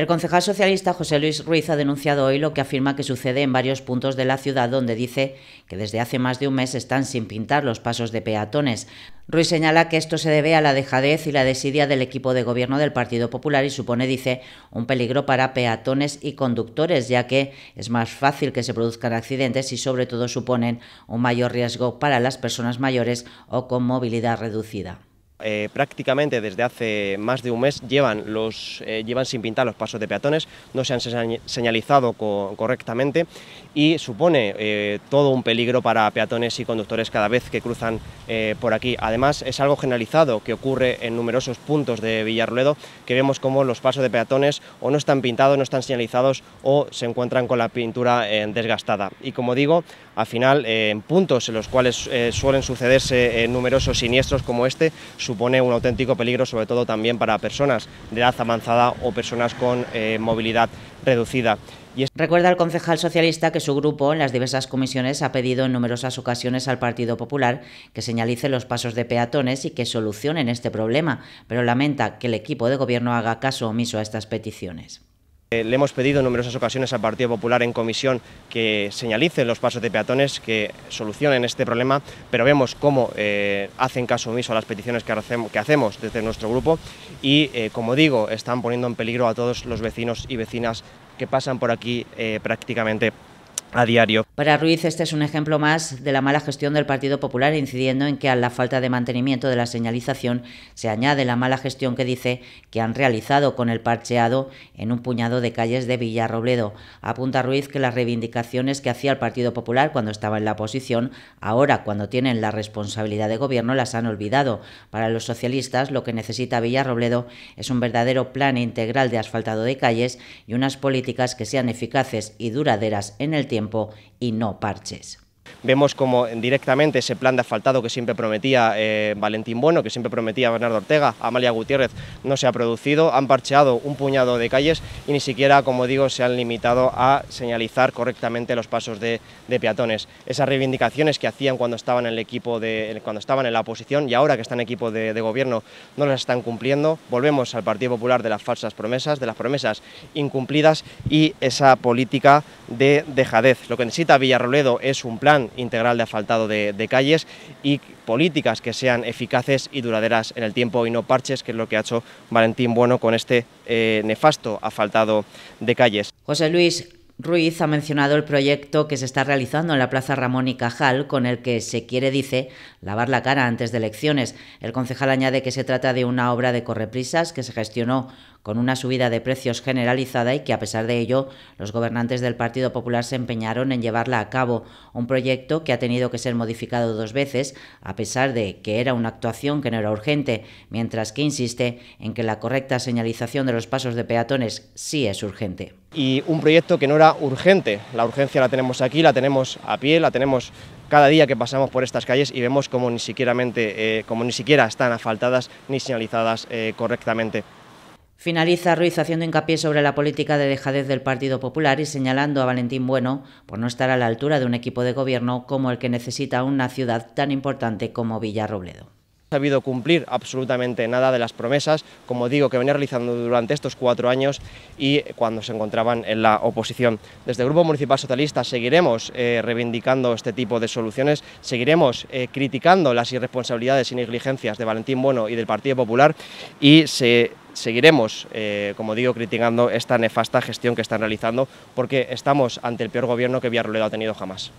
El concejal socialista José Luis Ruiz ha denunciado hoy lo que afirma que sucede en varios puntos de la ciudad donde dice que desde hace más de un mes están sin pintar los pasos de peatones. Ruiz señala que esto se debe a la dejadez y la desidia del equipo de gobierno del Partido Popular y supone, dice, un peligro para peatones y conductores, ya que es más fácil que se produzcan accidentes y sobre todo suponen un mayor riesgo para las personas mayores o con movilidad reducida. Eh, prácticamente desde hace más de un mes llevan, los, eh, llevan sin pintar los pasos de peatones, no se han señalizado correctamente y supone eh, todo un peligro para peatones y conductores cada vez que cruzan por aquí. Además, es algo generalizado que ocurre en numerosos puntos de Villarruedo, que vemos como los pasos de peatones o no están pintados, no están señalizados o se encuentran con la pintura desgastada. Y como digo, al final, en puntos en los cuales suelen sucederse numerosos siniestros como este, supone un auténtico peligro, sobre todo también para personas de edad avanzada o personas con eh, movilidad reducida. Y Recuerda el concejal socialista que su grupo en las diversas comisiones ha pedido en numerosas ocasiones al Partido Popular que señalice los pasos de peatones y que solucionen este problema, pero lamenta que el equipo de gobierno haga caso omiso a estas peticiones. Eh, le hemos pedido en numerosas ocasiones al Partido Popular en comisión que señalice los pasos de peatones, que solucionen este problema, pero vemos cómo eh, hacen caso omiso a las peticiones que, hacemos desde nuestro grupo y, eh, como digo, están poniendo en peligro a todos los vecinos y vecinas que pasan por aquí prácticamente a diario. Para Ruiz, este es un ejemplo más de la mala gestión del Partido Popular, incidiendo en que a la falta de mantenimiento de la señalización se añade la mala gestión que dice que han realizado con el parcheado en un puñado de calles de Villarrobledo. Apunta Ruiz que las reivindicaciones que hacía el Partido Popular cuando estaba en la oposición, ahora cuando tienen la responsabilidad de gobierno, las han olvidado. Para los socialistas, lo que necesita Villarrobledo es un verdadero plan integral de asfaltado de calles y unas políticas que sean eficaces y duraderas en el tiempo y no parches. Vemos como directamente ese plan de asfaltado que siempre prometía eh, Valentín Bueno, que siempre prometía Bernardo Ortega, Amalia Gutiérrez, no se ha producido. Han parcheado un puñado de calles y ni siquiera, como digo, se han limitado a señalizar correctamente los pasos de, peatones. Esas reivindicaciones que hacían cuando estaban en el equipo de, cuando estaban en la oposición y ahora que están en equipo de, de gobierno no las están cumpliendo. Volvemos al Partido Popular de las falsas promesas, de las promesas incumplidas y esa política de dejadez. Lo que necesita Villarroledo es un plan integral de asfaltado de, de, calles y políticas que sean eficaces y duraderas en el tiempo y no parches, que es lo que ha hecho Valentín Bueno con este eh, nefasto asfaltado de calles. José Luis Ruiz ha mencionado el proyecto que se está realizando en la Plaza Ramón y Cajal, con el que se quiere, dice, lavar la cara antes de elecciones. El concejal añade que se trata de una obra de correprisas que se gestionó con una subida de precios generalizada y que, a pesar de ello, los gobernantes del Partido Popular se empeñaron en llevarla a cabo. Un proyecto que ha tenido que ser modificado dos veces, a pesar de que era una actuación que no era urgente, mientras que insiste en que la correcta señalización de los pasos de peatones sí es urgente y un proyecto que no era urgente. La urgencia la tenemos aquí, la tenemos a pie, la tenemos cada día que pasamos por estas calles y vemos como ni eh, siquiera, están asfaltadas ni señalizadas eh, correctamente. Finaliza Ruiz haciendo hincapié sobre la política de dejadez del Partido Popular y señalando a Valentín Bueno por no estar a la altura de un equipo de gobierno como el que necesita una ciudad tan importante como Villarrobledo sabido cumplir absolutamente nada de las promesas, como digo, que venía realizando durante estos cuatro años y cuando se encontraban en la oposición. Desde el Grupo Municipal Socialista seguiremos eh, reivindicando este tipo de soluciones, seguiremos eh, criticando las irresponsabilidades y negligencias de Valentín Bueno y del Partido Popular y seguiremos, eh, como digo, criticando esta nefasta gestión que están realizando porque estamos ante el peor gobierno que Villarroledo ha tenido jamás.